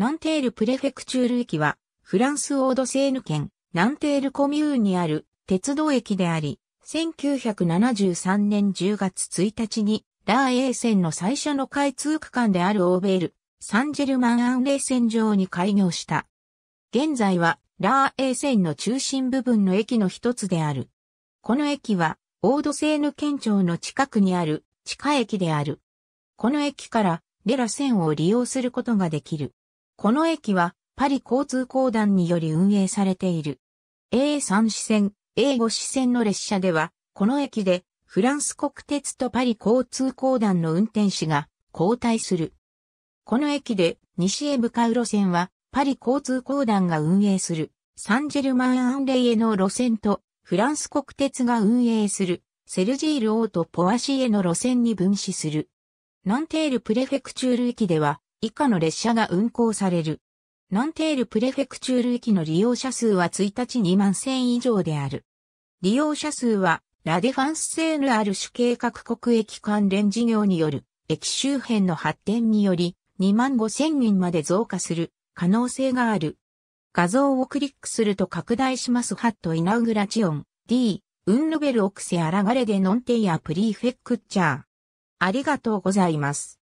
ナンテールプレフェクチュール駅は、フランスオードセーヌ県、ナンテールコミューンにある鉄道駅であり、1973年10月1日に、ラーエー線の最初の開通区間であるオーベール、サンジェルマンアンレー線上に開業した。現在は、ラーエー線の中心部分の駅の一つである。この駅は、オードセーヌ県庁の近くにある地下駅である。この駅から、レラ線を利用することができる。この駅はパリ交通公団により運営されている。A3 支線、A5 支線の列車では、この駅でフランス国鉄とパリ交通公団の運転士が交代する。この駅で西へ向かう路線はパリ交通公団が運営するサンジェルマン・アンレイへの路線とフランス国鉄が運営するセルジール・オート・ポワシーへの路線に分子する。ナンテール・プレフェクチュール駅では以下の列車が運行される。ナンテールプレフェクチュール駅の利用者数は1日2万1000以上である。利用者数は、ラデファンスセーヌある種計画国駅関連事業による、駅周辺の発展により、2万5000人まで増加する可能性がある。画像をクリックすると拡大しますハットイナウグラチオン D、ウンルベルオクセアラガレデノンテイアプリーフェクチャー。ありがとうございます。